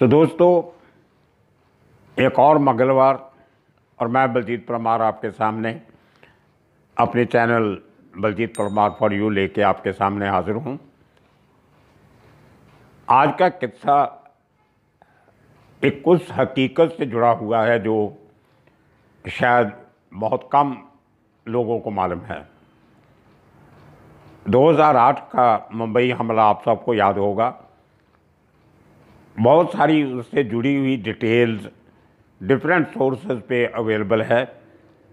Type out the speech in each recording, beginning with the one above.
तो दोस्तों एक और मंगलवार और मैं बलजीत परमार आपके सामने अपने channel Baljeet Parmar for you लेके आपके सामने हाजिर हूँ आज का किस्सा एक उस हकीकत से जुड़ा हुआ है जो शायद बहुत कम लोगों को मालूम है 2008 का मुंबई हमला आप सबको याद होगा बहुत सारी उससे जुड़ी हुई डिटेल्स डिफरेंट सोर्सेज पे अवेलेबल है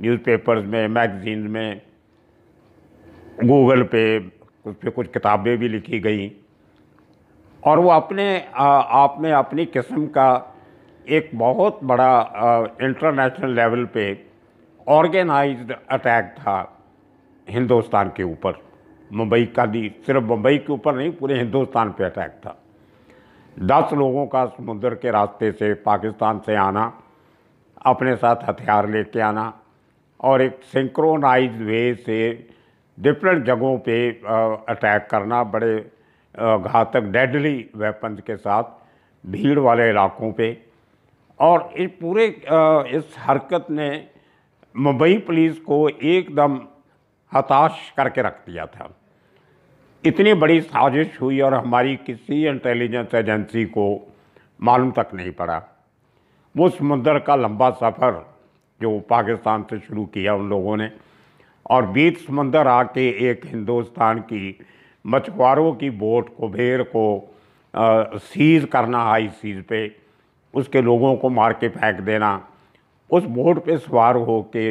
न्यूज़पेपर्स में मैगजीन में गूगल पे उस पर कुछ किताबें भी लिखी गई और वो अपने आप में अपनी किस्म का एक बहुत बड़ा इंटरनेशनल लेवल पे ऑर्गेनाइज्ड अटैक था हिंदुस्तान के ऊपर मुंबई का नहीं सिर्फ मुंबई के ऊपर नहीं पूरे हिंदुस्तान पे अटैक था दस लोगों का समुद्र के रास्ते से पाकिस्तान से आना अपने साथ हथियार लेके आना और एक सिंक्रोनाइज वे से डिफरेंट जगहों पे अटैक करना बड़े घातक डेडली वेपन्स के साथ भीड़ वाले इलाकों पे और इस पूरे इस हरकत ने मुंबई पुलिस को एकदम हताश करके रख दिया था इतनी बड़ी साजिश हुई और हमारी किसी इंटेलिजेंस एजेंसी को मालूम तक नहीं पड़ा वो समुंदर का लंबा सफ़र जो पाकिस्तान से शुरू किया उन लोगों ने और बीच समंदर आके एक हिंदुस्तान की मछुआरों की बोट कुबेर को सीज़ करना हाई सीज़ पे उसके लोगों को मार के फेंक देना उस बोट पे सवार हो के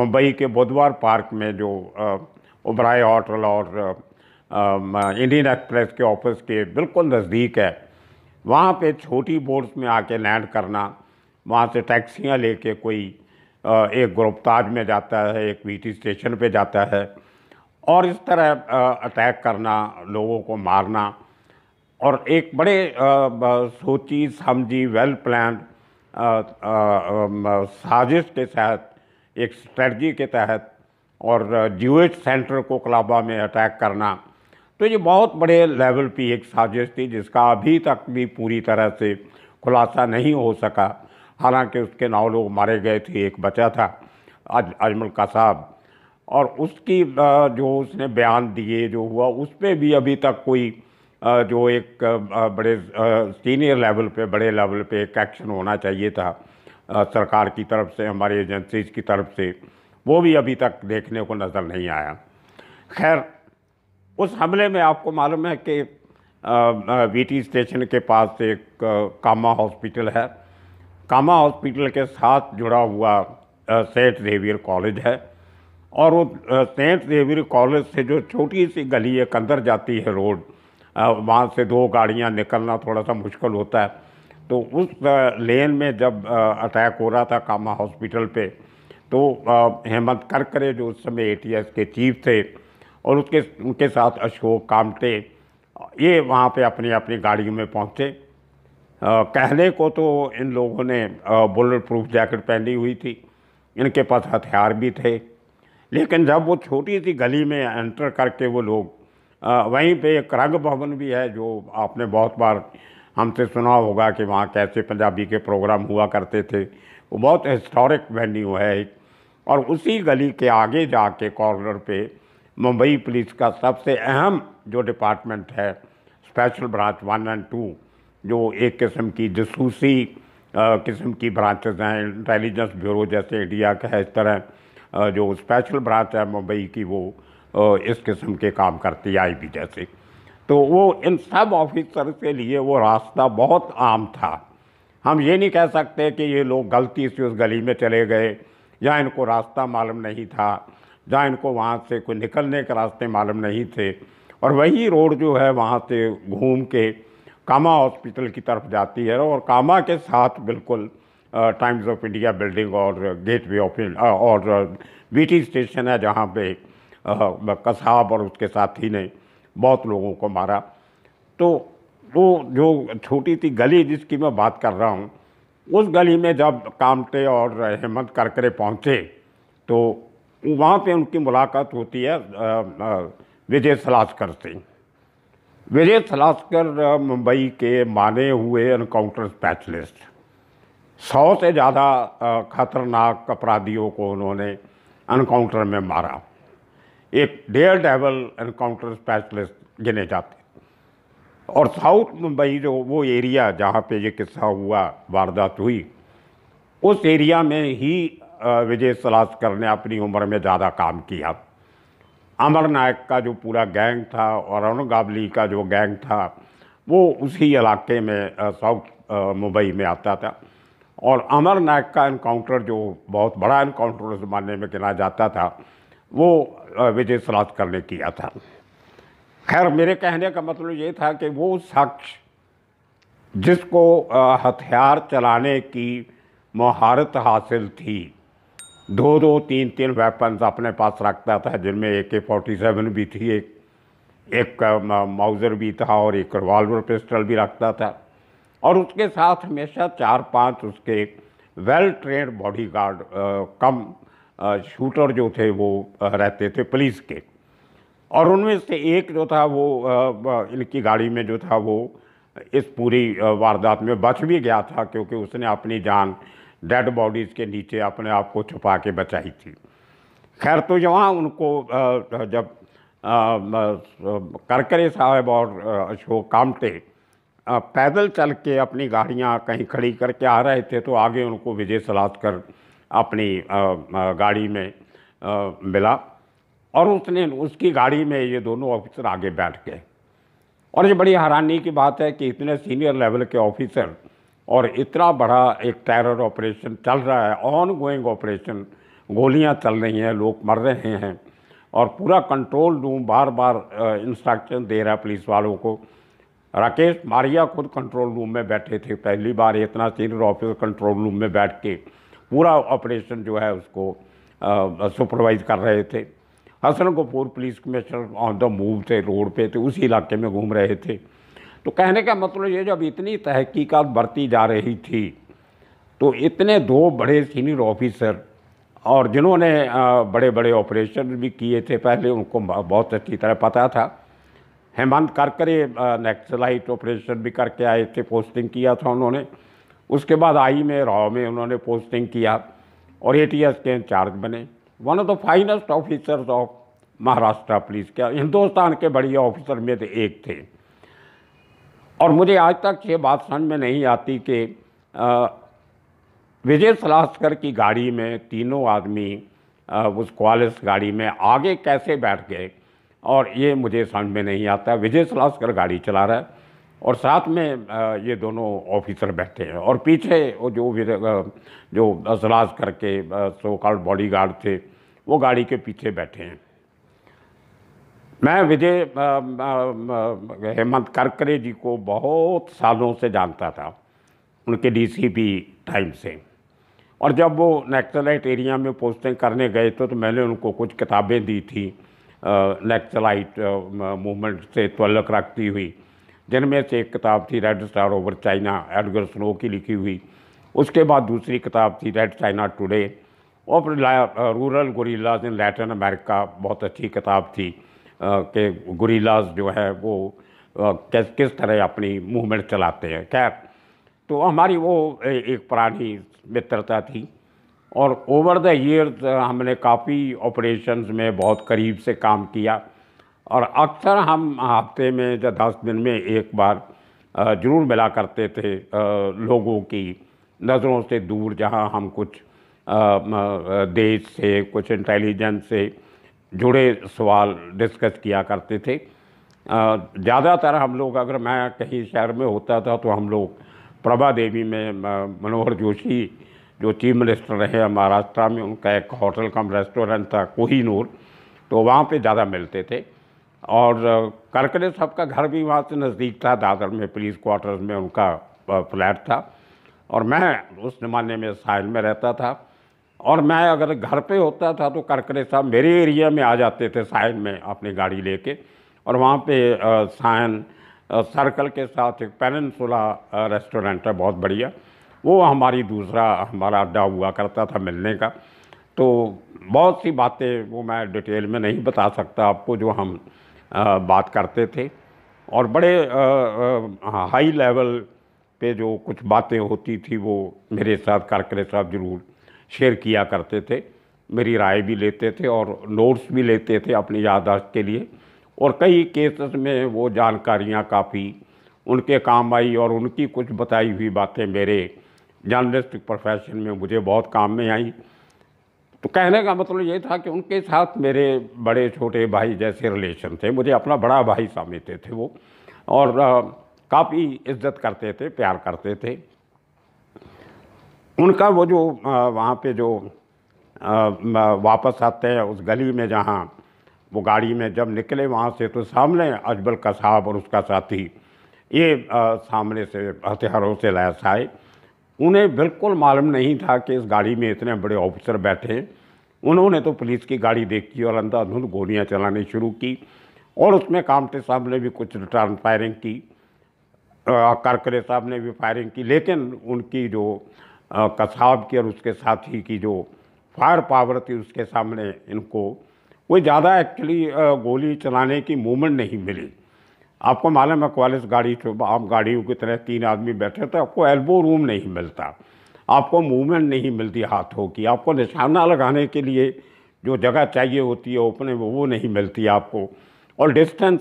मुंबई के बुधवार पार्क में जो उबराए होटल और इंडियन एक्सप्रेस के ऑफिस के बिल्कुल नज़दीक है वहाँ पे छोटी बोट्स में आके लैंड करना वहाँ से टैक्सियाँ लेके कोई एक ग्रुपताज में जाता है एक वीटी स्टेशन पे जाता है और इस तरह अटैक करना लोगों को मारना और एक बड़े सोची समझी वेल प्लान साजिश के तहत एक स्ट्रेटजी के तहत और जूएच सेंटर को कलाबा में अटैक करना तो ये बहुत बड़े लेवल पर एक साजिश थी जिसका अभी तक भी पूरी तरह से खुलासा नहीं हो सका हालांकि उसके नौ लोग मारे गए थे एक बचा था अज अजमल का साहब और उसकी जो उसने बयान दिए जो हुआ उस पर भी अभी तक कोई जो एक बड़े सीनियर लेवल पे बड़े लेवल पे एक एक्शन होना चाहिए था सरकार की तरफ से हमारी एजेंसीज की तरफ से वो भी अभी तक देखने को नज़र नहीं आया खैर उस हमले में आपको मालूम है कि वीटी स्टेशन के पास एक कामा हॉस्पिटल है कामा हॉस्पिटल के साथ जुड़ा हुआ सेंट जेवियर कॉलेज है और वो सेंट जेवियर कॉलेज से जो छोटी सी गली एक अंदर जाती है रोड वहाँ से दो गाड़ियाँ निकलना थोड़ा सा मुश्किल होता है तो उस लेन में जब अटैक हो रहा था कामा हॉस्पिटल पे तो हेमंत करकरे जो उस समय एटीएस के चीफ थे और उसके उनके साथ अशोक कामटे ये वहाँ पे अपनी अपनी गाड़ियों में पहुँचे कहने को तो इन लोगों ने बुलेट प्रूफ जैकेट पहनी हुई थी इनके पास हथियार भी थे लेकिन जब वो छोटी सी गली में एंटर करके वो लोग आ, वहीं पे एक रंग भवन भी है जो आपने बहुत बार हमसे सुना होगा कि वहाँ कैसे पंजाबी के प्रोग्राम हुआ करते थे वो बहुत हिस्टोरिक वेन्यू है और उसी गली के आगे जाके कॉर्नर पे मुंबई पुलिस का सबसे अहम जो डिपार्टमेंट है special branch one and two जो एक किस्म की जसूसी किस्म की ब्रांचेज हैं इंटेलिजेंस ब्यूरो जैसे इंडिया का है इस तरह जो स्पेशल ब्रांच है मुंबई की वो इस किस्म के काम करती है आई जैसे तो वो इन सब ऑफिसर के लिए वो रास्ता बहुत आम था हम ये नहीं कह सकते कि ये लोग गलती से उस गली में चले गए या इनको रास्ता मालूम नहीं था जहाँ इनको वहाँ से कोई निकलने के रास्ते मालूम नहीं थे और वही रोड जो है वहाँ से घूम के कामा हॉस्पिटल की तरफ जाती है और कामा के साथ बिल्कुल टाइम्स ऑफ इंडिया बिल्डिंग और गेट वे ऑफ और बीटी स्टेशन है जहाँ पे कसाब और उसके साथी ने बहुत लोगों को मारा तो वो तो जो छोटी सी गली जिसकी मैं बात कर रहा हूँ उस गली में जब कामटे और हेमंत करकरे पहुँचे तो वहाँ पे उनकी मुलाकात होती है विजय सलास्कर से विजय सलास्कर मुंबई के माने हुए इनकाउंटर स्पेशलिस्ट सौ से ज़्यादा खतरनाक अपराधियों को उन्होंने इनकाउंटर में मारा एक डेयर डेवल इनकाउंटर स्पेशलिस्ट गिने जाते और साउथ मुंबई जो वो एरिया जहाँ पे ये किस्सा हुआ वारदात हुई उस एरिया में ही विजय सलास्कर ने अपनी उम्र में ज़्यादा काम किया अमर नायक का जो पूरा गैंग था और अरुण गावली का जो गैंग था वो उसी इलाके में साउथ मुंबई में आता था और अमर नायक का इनकाउंटर जो बहुत बड़ा इनकाउंटर उस ज़माने में गिना जाता था वो विजय सलास्कर ने किया था खैर मेरे कहने का मतलब ये था कि वो शख्स जिसको हथियार चलाने की महारत हासिल थी दो दो तीन तीन वेपन्स अपने पास रखता था जिनमें ए के फोर्टी सेवन भी थी एक एक माउज़र भी था और एक रिवाल्वर पिस्टल भी रखता था और उसके साथ हमेशा चार पांच उसके well train bodyguard cum uh, shooter जो थे वो रहते थे पुलिस के और उनमें से एक जो था वो आ, इनकी गाड़ी में जो था वो इस पूरी वारदात में बच भी गया था क्योंकि उसने अपनी जान डेड बॉडीज़ के नीचे अपने आप को छुपा के बचाई थी खैर तो जहाँ उनको जब करकरे साहब और अशोक कामटे पैदल चल के अपनी गाड़ियाँ कहीं खड़ी करके आ रहे थे तो आगे उनको विजय सलास्कर अपनी गाड़ी में मिला और उसने उसकी गाड़ी में ये दोनों ऑफिसर आगे बैठ गए और ये बड़ी हैरानी की बात है कि इतने सीनियर लेवल के ऑफिसर और इतना बड़ा एक टेरर ऑपरेशन चल रहा है ऑन गोइंग ऑपरेशन गोलियां चल रही हैं लोग मर रहे हैं और पूरा कंट्रोल रूम बार बार इंस्ट्रक्शन दे रहा है पुलिस वालों को राकेश मारिया खुद कंट्रोल रूम में बैठे थे पहली बार इतना सीनियर ऑफिसर कंट्रोल रूम में बैठ के पूरा ऑपरेशन जो है उसको सुपरवाइज कर रहे थे Hasan Kapoor police commissioner on the move थे रोड पे थे उसी इलाके में घूम रहे थे तो कहने का मतलब ये जब इतनी तहकीकात बढ़ती जा रही थी तो इतने दो बड़े सीनियर ऑफिसर और जिन्होंने बड़े बड़े ऑपरेशन भी किए थे पहले उनको बहुत अच्छी तरह पता था हेमंत करकरे नेक्सलाइट ऑपरेशन भी करके आए थे पोस्टिंग किया था उन्होंने उसके बाद आई में राव में उन्होंने पोस्टिंग किया और ए के इंचार्ज बने one of the finest officers of Maharashtra police के हिंदुस्तान के बढ़िया ऑफिसर में से एक थे और मुझे आज तक ये बात समझ में नहीं आती कि विजय सलास्कर की गाड़ी में तीनों आदमी उस क्वालिस गाड़ी में आगे कैसे बैठ गए और ये मुझे समझ में नहीं आता विजय सलास्कर गाड़ी चला रहा है और साथ में ये दोनों ऑफिसर बैठे हैं और पीछे वो जो जो सलास्कर के सो कॉल्ड बॉडी गार्ड थे वो गाड़ी के पीछे बैठे हैं मैं विजय हेमंत करकरे जी को बहुत सालों से जानता था उनके डीसीपी टाइम से और जब वो नेक्सलाइट एरिया में पोस्टिंग करने गए तो, तो मैंने उनको कुछ किताबें दी थी नेक्सलाइट मूवमेंट से तल्लक रखती हुई जिनमें से एक किताब थी Red Star Over China Edgar Snow की लिखी हुई उसके बाद दूसरी किताब थी रेड चाइना टुडे और Rural Guerrillas in Latin America बहुत अच्छी किताब थी के गुरीलाज जो है वो किस किस तरह अपनी मूवमेंट चलाते हैं खैर तो हमारी वो एक पुरानी मित्रता थी और ओवर द ईयर्स हमने काफ़ी ऑपरेशंस में बहुत करीब से काम किया और अक्सर हम हफ्ते में या दस दिन में एक बार ज़रूर मिला करते थे लोगों की नज़रों से दूर जहां हम कुछ देश से कुछ इंटेलिजेंस से जुड़े सवाल डिस्कस किया करते थे ज़्यादातर हम लोग अगर मैं कहीं शहर में होता था तो हम लोग प्रभा देवी में मनोहर जोशी जो चीफ मिनिस्टर रहे महाराष्ट्र में उनका एक होटल कम रेस्टोरेंट था नूर तो वहाँ पे ज़्यादा मिलते थे और करकरे साहब का घर भी वहाँ से नज़दीक था दादर में पुलिस क्वार्टर्स में उनका फ्लैट था और मैं उस ज़माने में साहिल में रहता था और मैं अगर घर पे होता था तो करकरे साहब मेरे एरिया में आ जाते थे साइन में अपनी गाड़ी लेके और वहाँ पे साइन सर्कल के साथ एक पेनसोला रेस्टोरेंट है बहुत बढ़िया वो हमारी दूसरा हमारा अड्डा हुआ करता था मिलने का तो बहुत सी बातें वो मैं डिटेल में नहीं बता सकता आपको जो हम आ, बात करते थे और बड़े आ, आ, हाई लेवल पे जो कुछ बातें होती थी वो मेरे साथ करकरे साहब ज़रूर शेयर किया करते थे मेरी राय भी लेते थे और नोट्स भी लेते थे अपनी यादाश्त के लिए और कई केसेस में वो जानकारियाँ काफ़ी उनके काम आई और उनकी कुछ बताई हुई बातें मेरे जर्नलिस्टिक प्रोफेशन में मुझे बहुत काम में आई तो कहने का मतलब ये था कि उनके साथ मेरे बड़े छोटे भाई जैसे रिलेशन थे मुझे अपना बड़ा भाई समझते थे वो और काफ़ी इज्जत करते थे प्यार करते थे उनका वो जो वहाँ पे जो वापस आते हैं उस गली में जहाँ वो गाड़ी में जब निकले वहाँ से तो सामने अजबल का साहब और उसका साथी ये सामने से हथियारों से लैस आए उन्हें बिल्कुल मालूम नहीं था कि इस गाड़ी में इतने बड़े ऑफिसर बैठे हैं उन्होंने तो पुलिस की गाड़ी देखी और अंधाधुंध गोलियाँ चलानी शुरू की और उसमें कामटे साहब ने भी कुछ रिटर्न फायरिंग की करकरे साहब ने भी फायरिंग की लेकिन उनकी जो कसाब की और उसके साथी की जो फायर पावर थी उसके सामने इनको कोई ज़्यादा एक्चुअली गोली चलाने की मूवमेंट नहीं मिली आपको मालूम है कॉलेज गाड़ी आम गाड़ियों की तरह तीन आदमी बैठे थे आपको एल्बो रूम नहीं मिलता आपको मूवमेंट नहीं मिलती हाथों की आपको निशाना लगाने के लिए जो जगह चाहिए होती है ओपने में वो नहीं मिलती आपको और डिस्टेंस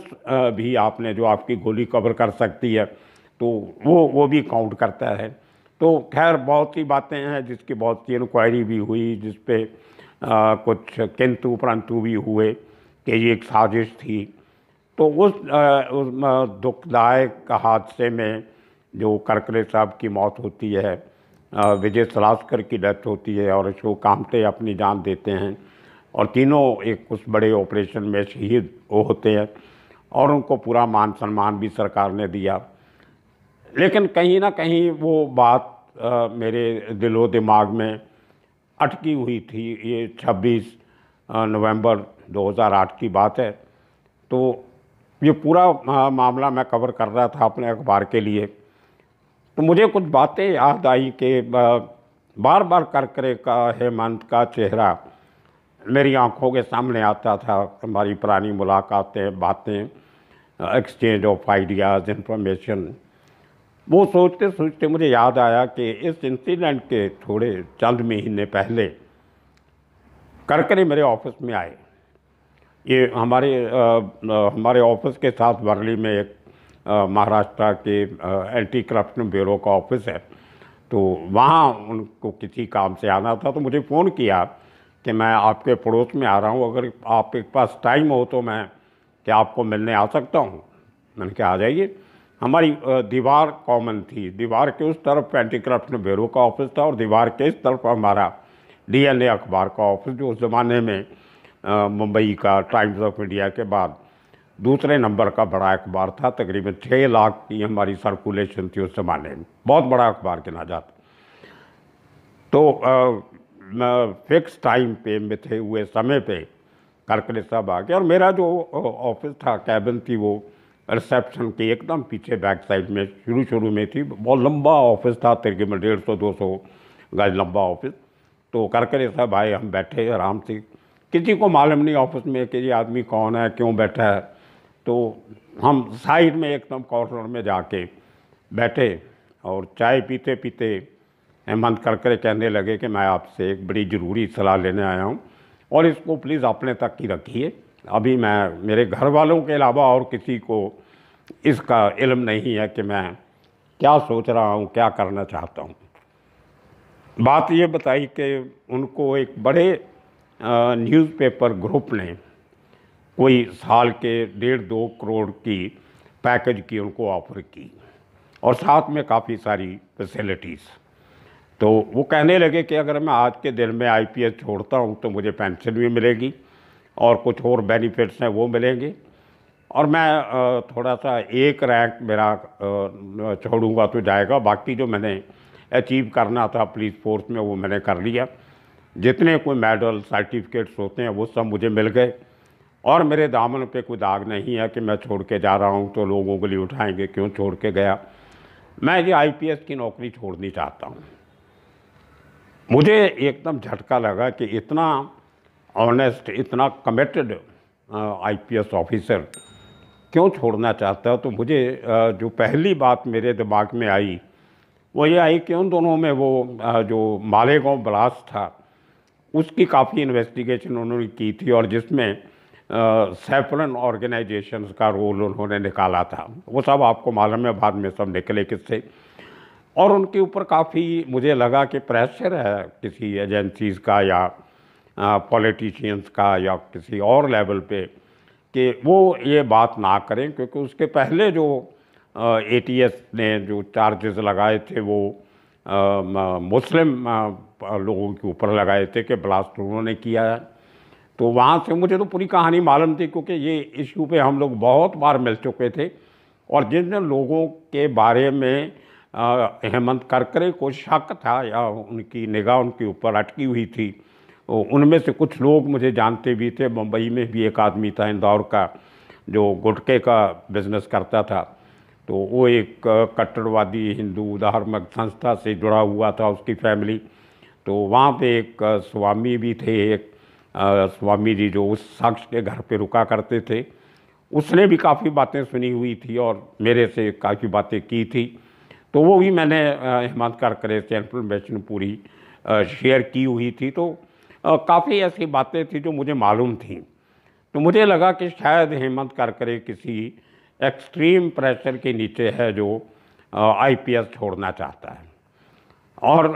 भी आपने जो आपकी गोली कवर कर सकती है तो वो वो भी काउंट करता है तो खैर बहुत सी बातें हैं जिसकी बहुत सी इंक्वायरी भी हुई जिस पे आ, कुछ किंतु परंतु भी हुए कि ये एक साजिश थी तो उस, उस दुखदायक हादसे में जो करकरे साहब की मौत होती है विजय सलास्कर की डेथ होती है और अशोक कामटे अपनी जान देते हैं और तीनों एक उस बड़े ऑपरेशन में शहीद होते हैं और उनको पूरा मान सम्मान भी सरकार ने दिया लेकिन कहीं ना कहीं वो बात आ, मेरे दिलो दिमाग में अटकी हुई थी ये 26 नवंबर 2008 की बात है तो ये पूरा मामला मैं कवर कर रहा था अपने अखबार के लिए तो मुझे कुछ बातें याद आई कि बार बार करकरे का हेमंत का चेहरा मेरी आंखों के सामने आता था हमारी पुरानी मुलाकातें बातें एक्सचेंज ऑफ आइडियाज़ इंफॉर्मेशन वो सोचते सोचते मुझे याद आया कि इस इंसिडेंट के थोड़े चंद महीने पहले करकरे मेरे ऑफिस में आए ये हमारे आ, हमारे ऑफिस के साथ वर्ली में एक महाराष्ट्र के आ, एंटी करप्शन ब्यूरो का ऑफिस है तो वहाँ उनको किसी काम से आना था तो मुझे फ़ोन किया कि मैं आपके पड़ोस में आ रहा हूँ अगर आपके पास टाइम हो तो मैं क्या आपको मिलने आ सकता हूँ मैंने कहा आ जाइए हमारी दीवार कॉमन थी दीवार के उस तरफ एंटी करप्शन ब्यूरो का ऑफिस था और दीवार के इस तरफ हमारा डीएनए अखबार का ऑफिस जो उस ज़माने में मुंबई का टाइम्स ऑफ इंडिया के बाद दूसरे नंबर का बड़ा अखबार था तकरीबन छः लाख की हमारी सर्कुलेशन थी उस ज़माने में बहुत बड़ा अखबार गिना जाता तो आ, फिक्स टाइम पे मिथे हुए समय पे करकरे साहब आ गए और मेरा जो ऑफिस था कैबिन थी वो रिसेप्शन के एकदम पीछे बैक साइड में शुरू शुरू में थी बहुत लंबा ऑफिस था तकरीबन डेढ़ सौ दो सौ गज लंबा ऑफिस तो करकरे साहब आए हम बैठे आराम से किसी को मालूम नहीं ऑफिस में कि ये आदमी कौन है क्यों बैठा है तो हम साइड में एकदम कॉर्नर में जाके बैठे और चाय पीते पीते हेमंत करकरे कहने लगे कि मैं आपसे एक बड़ी ज़रूरी सलाह लेने आया हूँ और इसको प्लीज़ अपने तक ही रखिए अभी मैं मेरे घर वालों के अलावा और किसी को इसका इल्म नहीं है कि मैं क्या सोच रहा हूँ क्या करना चाहता हूँ बात ये बताई कि उनको एक बड़े न्यूज़पेपर ग्रुप ने कोई साल के डेढ़ दो करोड़ की पैकेज की उनको ऑफर की और साथ में काफ़ी सारी फैसिलिटीज़ तो वो कहने लगे कि अगर मैं आज के दिन में आईपीएस छोड़ता हूँ तो मुझे पेंशन भी मिलेगी और कुछ और बेनिफिट्स हैं वो मिलेंगे और मैं थोड़ा सा एक रैंक मेरा छोड़ूंगा तो जाएगा बाकी जो मैंने अचीव करना था पुलिस फोर्स में वो मैंने कर लिया जितने कोई मेडल सर्टिफिकेट्स होते हैं वो सब मुझे मिल गए और मेरे दामन पे कोई दाग नहीं है कि मैं छोड़ के जा रहा हूँ तो लोगों के लिए उठाएंगे क्यों छोड़ के गया मैं ये आईपीएस की नौकरी छोड़नी चाहता हूँ मुझे एकदम झटका लगा कि इतना ऑनेस्ट इतना कमिटेड आईपीएस ऑफिसर क्यों छोड़ना चाहता हो तो मुझे जो पहली बात मेरे दिमाग में आई वो ये आई कि उन दोनों में वो जो मालेगांव ब्लास्ट था उसकी काफ़ी इन्वेस्टिगेशन उन्होंने की थी और जिसमें सैफरन ऑर्गेनाइजेशन का रोल उन्होंने निकाला था वो सब आपको मालूम है बाद में सब निकले किससे और उनके ऊपर काफ़ी मुझे लगा कि प्रेशर है किसी एजेंसीज़ का या पॉलिटिशियंस का या किसी और लेवल पे कि वो ये बात ना करें क्योंकि उसके पहले जो ए टी एस ने जो चार्जेस लगाए थे वो मुस्लिम लोगों के ऊपर लगाए थे कि ब्लास्ट उन्होंने किया है तो वहाँ से मुझे तो पूरी कहानी मालूम थी क्योंकि ये इश्यू पे हम लोग बहुत बार मिल चुके थे और जिन जिन लोगों के बारे में हेमंत करकरे को शक था या उनकी निगाह उनके ऊपर अटकी हुई थी तो उनमें से कुछ लोग मुझे जानते भी थे मुंबई में भी एक आदमी था इंदौर का जो गुटके का बिज़नेस करता था तो वो एक कट्टरवादी हिंदू धार्मिक संस्था से जुड़ा हुआ था उसकी फैमिली तो वहाँ पे एक स्वामी भी थे एक स्वामी जी जो उस शख्स के घर पे रुका करते थे उसने भी काफ़ी बातें सुनी हुई थी और मेरे से काफ़ी बातें की थी तो वो भी मैंने हेमंत करकरे से इन्फॉर्मेशन पूरी शेयर की हुई थी तो काफ़ी ऐसी बातें थी जो मुझे मालूम थी तो मुझे लगा कि शायद हेमंत करकरे किसी एक्सट्रीम प्रेशर के नीचे है जो आईपीएस छोड़ना चाहता है और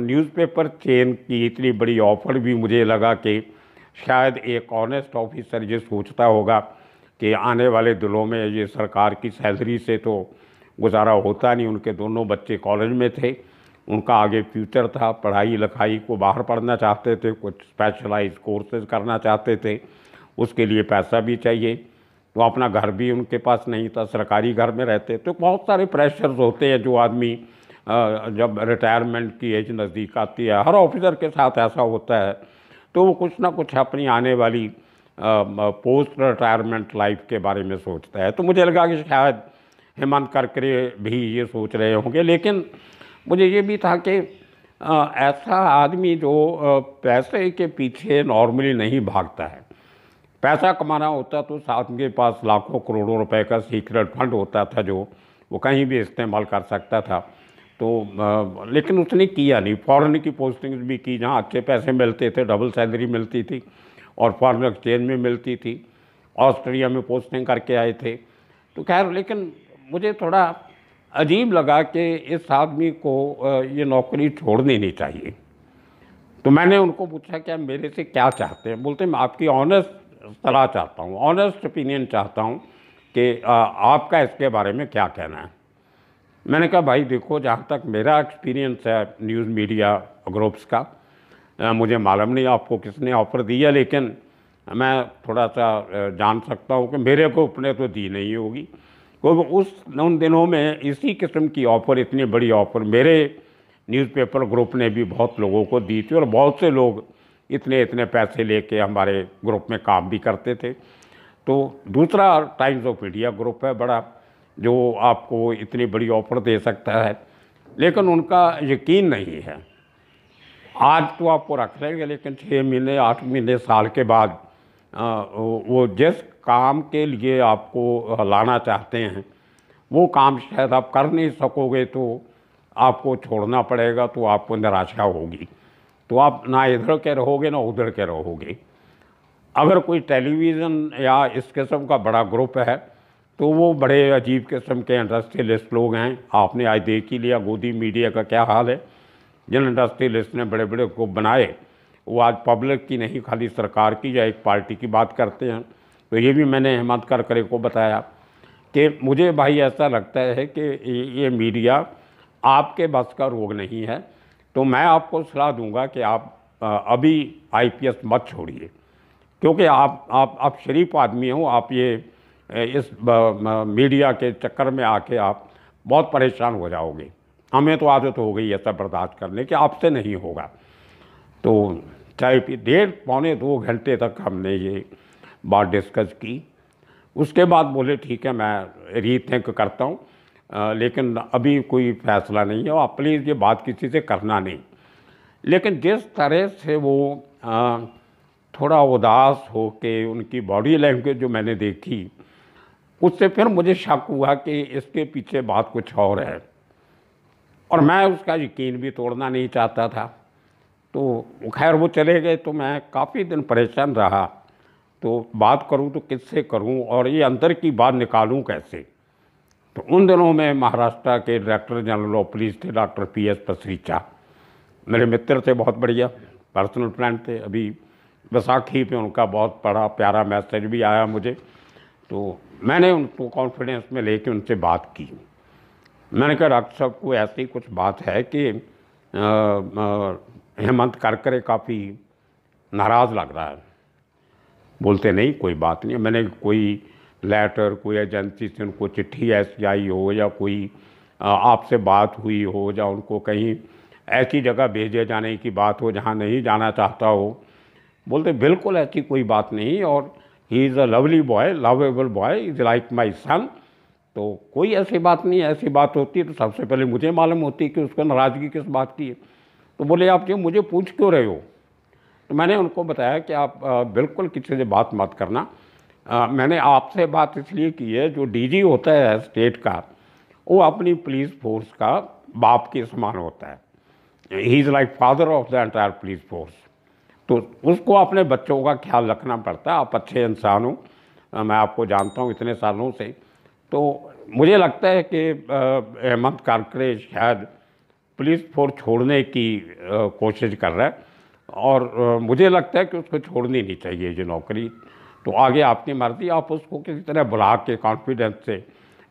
न्यूज़पेपर चेन की इतनी बड़ी ऑफर भी मुझे लगा कि शायद एक ऑनेस्ट ऑफिसर ये सोचता होगा कि आने वाले दिनों में ये सरकार की सैलरी से तो गुजारा होता नहीं उनके दोनों बच्चे कॉलेज में थे उनका आगे फ्यूचर था पढ़ाई लिखाई को बाहर पढ़ना चाहते थे कुछ स्पेशलाइज कोर्सेज करना चाहते थे उसके लिए पैसा भी चाहिए तो अपना घर भी उनके पास नहीं था सरकारी घर में रहते तो बहुत सारे प्रेशर्स होते हैं जो आदमी जब रिटायरमेंट की एज नज़दीक आती है हर ऑफिसर के साथ ऐसा होता है तो वो कुछ ना कुछ अपनी आने वाली पोस्ट रिटायरमेंट लाइफ के बारे में सोचता है तो मुझे लगा कि शायद हेमंत करकरे भी ये सोच रहे होंगे लेकिन मुझे ये भी था कि ऐसा आदमी जो पैसे के पीछे नॉर्मली नहीं भागता है पैसा कमाना होता तो साथ के पास लाखों करोड़ों रुपए का सीक्रेट फंड होता था जो वो कहीं भी इस्तेमाल कर सकता था तो लेकिन उसने किया नहीं फॉरेन की पोस्टिंग भी की जहाँ अच्छे पैसे मिलते थे डबल सैलरी मिलती थी और फॉरेन एक्सचेंज में मिलती थी ऑस्ट्रेलिया में पोस्टिंग करके आए थे तो खैर लेकिन मुझे थोड़ा अजीब लगा कि इस आदमी को ये नौकरी छोड़नी नहीं चाहिए तो मैंने उनको पूछा कि आप मेरे से क्या चाहते हैं बोलते मैं आपकी ऑनेस्ट सलाह चाहता हूँ ऑनेस्ट ओपिनियन चाहता हूँ कि आपका इसके बारे में क्या कहना है मैंने कहा भाई देखो जहाँ तक मेरा एक्सपीरियंस है न्यूज़ मीडिया ग्रुप्स का मुझे मालूम नहीं आपको किसने ऑफ़र दिया लेकिन मैं थोड़ा सा जान सकता हूँ कि मेरे को अपने तो दी नहीं होगी तो उस उन दिनों में इसी किस्म की ऑफ़र इतनी बड़ी ऑफ़र मेरे न्यूज़पेपर ग्रुप ने भी बहुत लोगों को दी थी और बहुत से लोग इतने इतने पैसे लेके हमारे ग्रुप में काम भी करते थे तो दूसरा टाइम्स ऑफ इंडिया ग्रुप है बड़ा जो आपको इतनी बड़ी ऑफ़र दे सकता है लेकिन उनका यकीन नहीं है आज तो आपको रख लेंगे लेकिन छः महीने आठ महीने साल के बाद आ, वो जिस काम के लिए आपको लाना चाहते हैं वो काम शायद आप कर नहीं सकोगे तो आपको छोड़ना पड़ेगा तो आपको निराशा होगी तो आप ना इधर के रहोगे ना उधर के रहोगे अगर कोई टेलीविज़न या इस किस्म का बड़ा ग्रुप है तो वो बड़े अजीब किस्म के इंडस्ट्रियलिस्ट लोग हैं आपने आज देख ही लिया गोदी मीडिया का क्या हाल है जिन इंडस्ट्रियलिस्ट ने बड़े बड़े ग्रुप बनाए वो आज पब्लिक की नहीं खाली सरकार की या एक पार्टी की बात करते हैं तो ये भी मैंने हेमंत करकरे को बताया कि मुझे भाई ऐसा लगता है कि ये मीडिया आपके बस का रोग नहीं है तो मैं आपको सलाह दूंगा कि आप अभी आईपीएस मत छोड़िए क्योंकि आप आप आप शरीफ आदमी हो आप ये इस मीडिया के चक्कर में आके आप बहुत परेशान हो जाओगे हमें तो आदत हो गई ऐसा बर्दाश्त करने की आपसे नहीं होगा तो चाहे डेढ़ पौने दो घंटे तक हमने ये बात डिस्कस की उसके बाद बोले ठीक है मैं रीथिंक करता हूँ लेकिन अभी कोई फैसला नहीं है और प्लीज़ ये बात किसी से करना नहीं लेकिन जिस तरह से वो आ, थोड़ा उदास हो के उनकी बॉडी लैंग्वेज जो मैंने देखी उससे फिर मुझे शक हुआ कि इसके पीछे बात कुछ और है और मैं उसका यकीन भी तोड़ना नहीं चाहता था तो खैर वो चले गए तो मैं काफ़ी दिन परेशान रहा तो बात करूं तो किससे करूं और ये अंतर की बात निकालूं कैसे तो उन दिनों में महाराष्ट्र के डायरेक्टर जनरल ऑफ पुलिस थे डॉक्टर पी एस पसरीचा मेरे मित्र थे बहुत बढ़िया पर्सनल फ्रेंड थे अभी बैसाखी पे उनका बहुत बड़ा प्यारा मैसेज भी आया मुझे तो मैंने उनको कॉन्फिडेंस में लेके उनसे बात की मैंने कहा डॉक्टर साहब को ऐसी कुछ बात है कि हेमंत करकरे काफ़ी नाराज़ लग रहा है बोलते नहीं कोई बात नहीं मैंने कोई लेटर कोई एजेंसी से उनको चिट्ठी ऐसी आई हो या कोई आपसे बात हुई हो या उनको कहीं ऐसी जगह भेजे जाने की बात हो जहाँ नहीं जाना चाहता हो बोलते बिल्कुल ऐसी कोई बात नहीं और he is a lovely boy lovable boy is like my son तो कोई ऐसी बात नहीं ऐसी बात होती है तो सबसे पहले मुझे मालूम होती है कि उसको नाराज़गी किस बात की है तो बोले आप जी मुझे पूछ क्यों रहे हो तो मैंने उनको बताया कि आप बिल्कुल किसी से बात मत करना आ, मैंने आपसे बात इसलिए की है जो डीजी होता है स्टेट का वो अपनी पुलिस फोर्स का बाप के समान होता है he is like father of the entire police force तो उसको अपने बच्चों का ख्याल रखना पड़ता है आप अच्छे इंसान हो मैं आपको जानता हूँ इतने सालों से तो मुझे लगता है कि अहमद कारकरे शायद पुलिस फोर्स छोड़ने की कोशिश कर रहा है और मुझे लगता है कि उसको छोड़नी नहीं चाहिए ये नौकरी तो आगे आपकी मर्जी आप उसको किसी तरह बुला के कॉन्फिडेंस से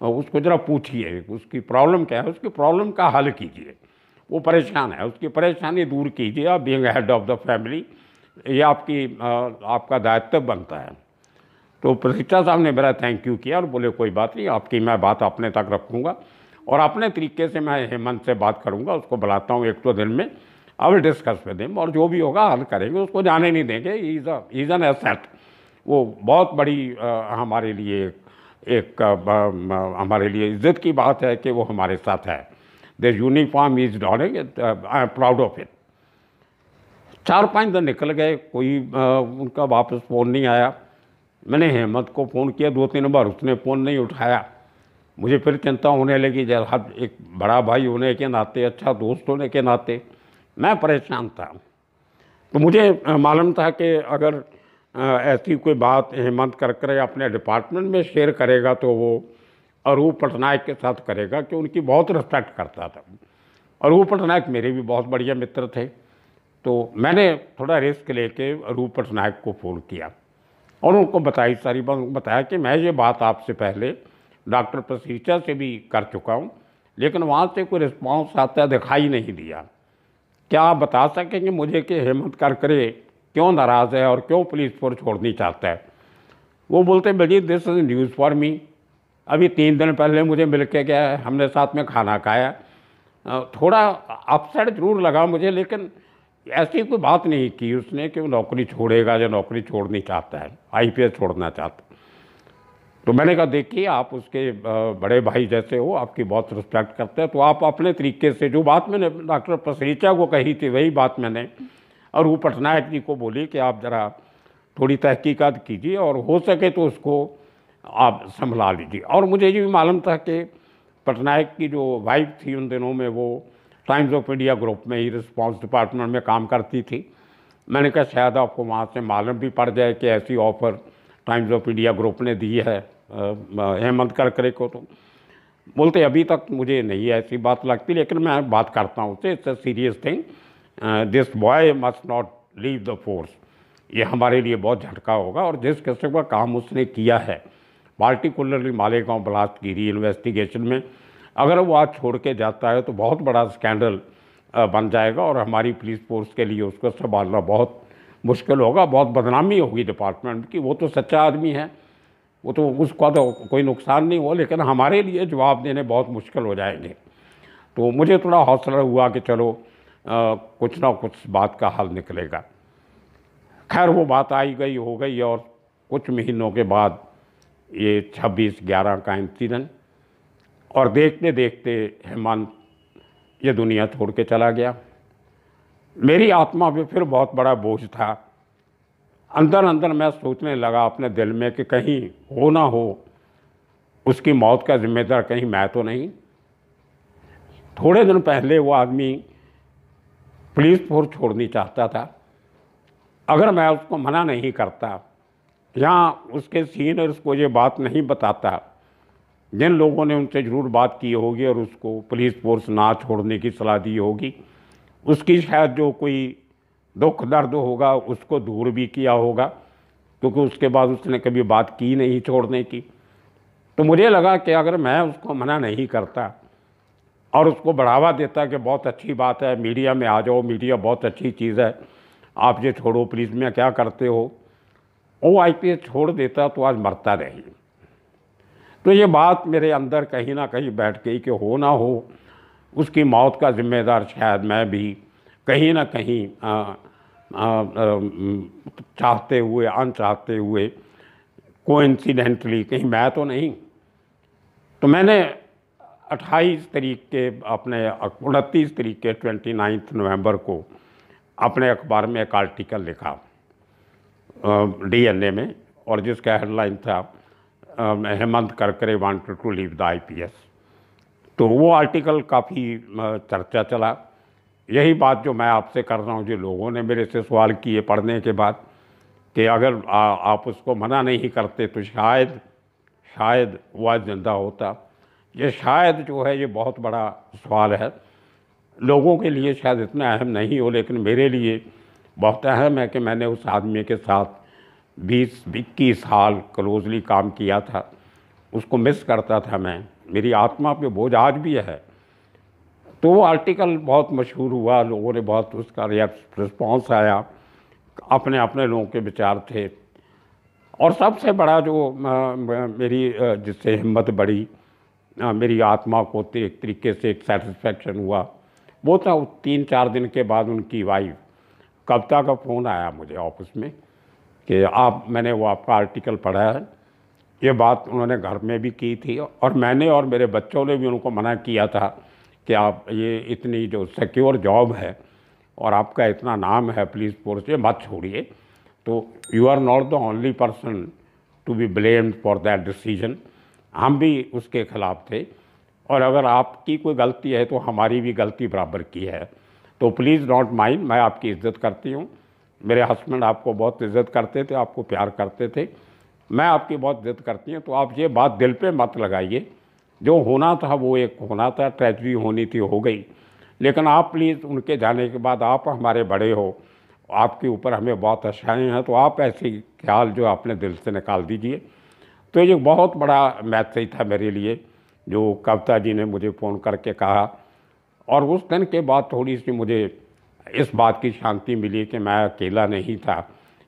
उसको ज़रा पूछिए उसकी प्रॉब्लम क्या है उसकी प्रॉब्लम का हल कीजिए वो परेशान है उसकी परेशानी दूर कीजिए आप being head of the family ये आपकी आपका दायित्व बनता है तो प्रशिक्षा साहब ने मेरा थैंक यू किया और बोले कोई बात नहीं आपकी मैं बात अपने तक रखूँगा और अपने तरीके से मैं हेमंत से बात करूँगा उसको बुलाता हूँ एक दो तो दिन में अब डिस्कस विद हिम और जो भी होगा हल करेंगे उसको जाने नहीं देंगे इज एन एसेट वो बहुत बड़ी आ, हमारे लिए एक आ, आ, हमारे लिए इज्जत की बात है कि वो हमारे साथ है this uniform is darling I am proud of it चार पाँच दिन निकल गए कोई आ, उनका वापस फ़ोन नहीं आया मैंने हेमंत को फ़ोन किया दो तीन बार उसने फ़ोन नहीं उठाया मुझे फिर चिंता होने लगी जब एक बड़ा भाई होने के नाते अच्छा दोस्त होने के नाते मैं परेशान था तो मुझे मालूम था कि अगर ऐसी कोई बात हेमंत करकरे अपने डिपार्टमेंट में शेयर करेगा तो वो अरूप पटनायक के साथ करेगा कि उनकी बहुत रिस्पेक्ट करता था अरूप पटनायक मेरे भी बहुत बढ़िया मित्र थे तो मैंने थोड़ा रिस्क लेके अरूप पटनायक को फ़ोन किया और उनको बताई सारी बात बताया कि मैं ये बात आपसे पहले डॉक्टर प्रसिचा से भी कर चुका हूँ लेकिन वहाँ से कोई रिस्पॉन्स आता दिखाई नहीं दिया क्या आप बता सकेंगे मुझे कि हेमंत करकरे क्यों नाराज़ है और क्यों पुलिस फोर्स छोड़नी चाहता है वो बोलते Baljeet this is news for me अभी तीन दिन पहले मुझे मिल के गया है हमने साथ में खाना खाया थोड़ा अपसेट जरूर लगा मुझे लेकिन ऐसी कोई बात नहीं की उसने कि वो नौकरी छोड़ेगा या नौकरी छोड़नी चाहता है आईपीएस छोड़ना चाहता है तो मैंने कहा देखिए आप उसके बड़े भाई जैसे हो आपकी बहुत रिस्पेक्ट करते हैं तो आप अपने तरीके से जो बात मैंने डॉक्टर पसरीचा को कही थी वही बात मैंने और वो पटनायक जी को बोली कि आप ज़रा थोड़ी तहकीकात कीजिए और हो सके तो उसको आप संभला लीजिए और मुझे ये भी मालूम था कि पटनायक की जो वाइफ थी उन दिनों में वो टाइम्स ऑफ इंडिया ग्रुप में ही रिस्पॉन्स डिपार्टमेंट में काम करती थी मैंने कहा शायद आपको वहाँ से मालूम भी पड़ जाए कि ऐसी offer Times of India group ने दी है हेमंत करकरे को तो बोलते अभी तक मुझे नहीं ऐसी बात लगती लेकिन मैं बात करता हूँ उससे it's a serious thing this boy must not leave the force ये हमारे लिए बहुत झटका होगा और जिस किस्म का काम उसने किया है पार्टिकुलरली मालेगांव ब्लास्ट की री इन्वेस्टिगेशन में अगर वो आज छोड़ के जाता है तो बहुत बड़ा स्कैंडल बन जाएगा और हमारी पुलिस फोर्स के लिए उसको संभालना बहुत मुश्किल होगा बहुत बदनामी होगी डिपार्टमेंट की वो तो सच्चा आदमी है वो तो उसका तो कोई नुकसान नहीं हुआ लेकिन हमारे लिए जवाब देने बहुत मुश्किल हो जाएंगे तो मुझे थोड़ा हौसला हुआ कि चलो आ, कुछ ना कुछ बात का हल निकलेगा खैर वो बात आई गई हो गई और कुछ महीनों के बाद ये 26 ग्यारह का इंसिडन और देखते देखते हेमंत ये दुनिया छोड़ के चला गया मेरी आत्मा पे फिर बहुत बड़ा बोझ था अंदर अंदर मैं सोचने लगा अपने दिल में कि कहीं हो ना हो उसकी मौत का जिम्मेदार कहीं मैं तो नहीं थोड़े दिन पहले वो आदमी पुलिस फोर्स छोड़नी चाहता था अगर मैं उसको मना नहीं करता या उसके सीनियर्स को ये बात नहीं बताता जिन लोगों ने उनसे ज़रूर बात की होगी और उसको पुलिस फोर्स ना छोड़ने की सलाह दी होगी उसकी शायद जो कोई दुख दर्द होगा उसको दूर भी किया होगा क्योंकि उसके बाद उसने कभी बात की नहीं छोड़ने की तो मुझे लगा कि अगर मैं उसको मना नहीं करता और उसको बढ़ावा देता कि बहुत अच्छी बात है मीडिया में आ जाओ मीडिया बहुत अच्छी चीज़ है आप ये छोड़ो प्लीज़ मैं क्या करते हो वो आई छोड़ देता तो आज मरता नहीं तो ये बात मेरे अंदर कहीं ना कहीं बैठ गई कि हो ना हो उसकी मौत का ज़िम्मेदार शायद मैं भी कहीं ना कहीं चाहते हुए अन चाहते हुए अनचाहते हुए को इंसीडेंटली कहीं मैं तो नहीं तो मैंने 28 तरीक के अपने उनतीस तरीक के ट्वेंटी नाइन्थ नवम्बर को अपने अखबार में एक आर्टिकल लिखा डीएनए में और जिसका हेडलाइन था Hemant Karkare wanted to leave the IPS तो वो आर्टिकल काफ़ी चर्चा चला यही बात जो मैं आपसे कर रहा हूँ जो लोगों ने मेरे से सवाल किए पढ़ने के बाद कि अगर आ, आप उसको मना नहीं करते तो शायद शायद वह जिंदा होता ये शायद जो है ये बहुत बड़ा सवाल है लोगों के लिए शायद इतना अहम नहीं हो लेकिन मेरे लिए बहुत अहम है कि मैंने उस आदमी के साथ बीस इक्कीस साल क्लोजली काम किया था उसको मिस करता था मैं मेरी आत्मा पे बोझ आज भी है तो वो आर्टिकल बहुत मशहूर हुआ लोगों ने बहुत उसका रिस्पॉन्स आया अपने अपने लोगों के विचार थे और सबसे बड़ा जो मेरी जिससे हिम्मत बढ़ी मेरी आत्मा को एक तरीके से एक सेटिस्फेक्शन हुआ वो था तीन चार दिन के बाद उनकी वाइफ कविता का फ़ोन आया मुझे ऑफिस में कि आप मैंने वो आपका आर्टिकल पढ़ा है ये बात उन्होंने घर में भी की थी और मैंने और मेरे बच्चों ने भी उनको मना किया था कि आप ये इतनी जो सिक्योर जॉब है और आपका इतना नाम है पुलिस फोर्स ये मत छोड़िए तो you are not the only person to be blamed for that decision हम भी उसके खिलाफ थे और अगर आपकी कोई गलती है तो हमारी भी गलती बराबर की है तो प्लीज़ नॉट माइंड मैं आपकी इज्जत करती हूँ मेरे हस्बैंड आपको बहुत इज्जत करते थे आपको प्यार करते थे मैं आपकी बहुत जिद करती हूँ तो आप ये बात दिल पे मत लगाइए जो होना था वो एक होना था ट्रेजडी होनी थी हो गई लेकिन आप प्लीज़ उनके जाने के बाद आप हमारे बड़े हो आपके ऊपर हमें बहुत अच्छाएँ हैं तो आप ऐसी ख्याल जो आपने दिल से निकाल दीजिए तो ये बहुत बड़ा मैसेज था मेरे लिए जो कविता जी ने मुझे फ़ोन करके कहा और उस दिन के बाद थोड़ी सी मुझे इस बात की शांति मिली कि मैं अकेला नहीं था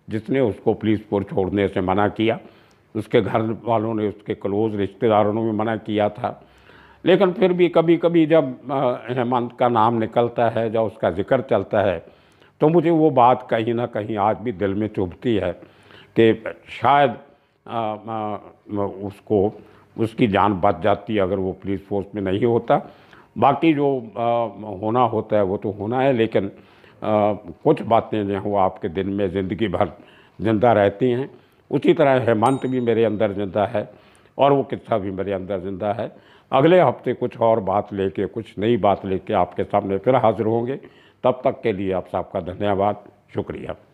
जिसने उसको पुलिस पर छोड़ने से मना किया उसके घर वालों ने उसके क्लोज रिश्तेदारों ने भी मना किया था लेकिन फिर भी कभी कभी जब हेमंत का नाम निकलता है जब उसका जिक्र चलता है तो मुझे वो बात कहीं ना कहीं आज भी दिल में चुभती है कि शायद आ, आ, उसको उसकी जान बच जाती अगर वो पुलिस फोर्स में नहीं होता बाकी जो आ, होना होता है वो तो होना है लेकिन कुछ बातें जो हैं वो आपके दिन में ज़िंदगी भर जिंदा रहती हैं उसी तरह हेमंत भी मेरे अंदर जिंदा है और वो किस्सा भी मेरे अंदर जिंदा है अगले हफ्ते कुछ और बात लेके कुछ नई बात लेके आपके सामने फिर हाजिर होंगे तब तक के लिए आप सबका धन्यवाद शुक्रिया